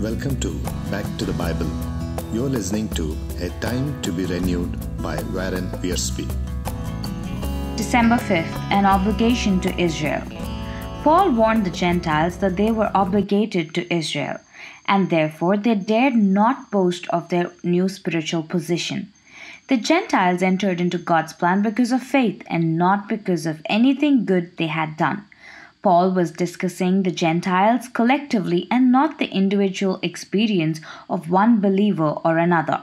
Welcome to Back to the Bible. You're listening to A Time to be Renewed by Warren Wiersbe. December 5th An Obligation to Israel. Paul warned the Gentiles that they were obligated to Israel, and therefore they dared not boast of their new spiritual position. The Gentiles entered into God's plan because of faith and not because of anything good they had done. Paul was discussing the Gentiles collectively and not the individual experience of one believer or another.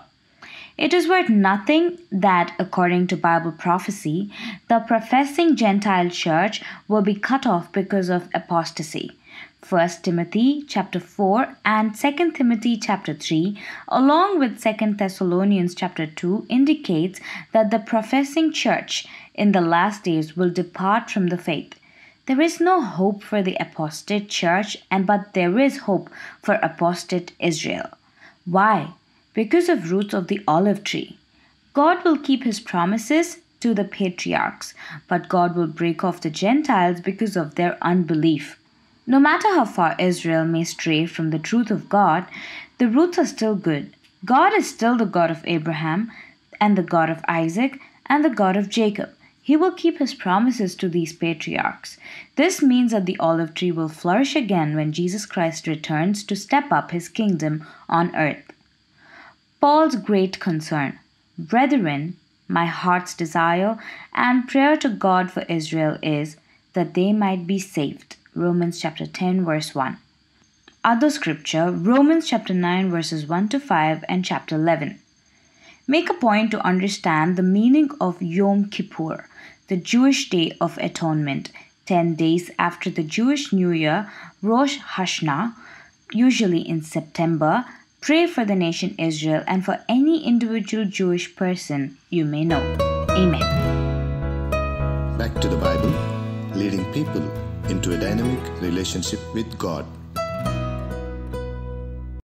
It is worth nothing that, according to Bible prophecy, the professing Gentile church will be cut off because of apostasy. 1 Timothy chapter 4 and 2 Timothy chapter 3 along with 2 Thessalonians chapter 2 indicates that the professing church in the last days will depart from the faith there is no hope for the apostate church, and but there is hope for apostate Israel. Why? Because of roots of the olive tree. God will keep his promises to the patriarchs, but God will break off the Gentiles because of their unbelief. No matter how far Israel may stray from the truth of God, the roots are still good. God is still the God of Abraham, and the God of Isaac, and the God of Jacob. He will keep his promises to these patriarchs. This means that the olive tree will flourish again when Jesus Christ returns to step up his kingdom on earth. Paul's great concern Brethren, my heart's desire and prayer to God for Israel is that they might be saved. Romans chapter 10, verse 1. Other scripture Romans chapter 9, verses 1 to 5, and chapter 11 make a point to understand the meaning of Yom Kippur, the Jewish Day of Atonement, 10 days after the Jewish New Year, Rosh Hashanah, usually in September. Pray for the nation Israel and for any individual Jewish person you may know. Amen. Back to the Bible, leading people into a dynamic relationship with God.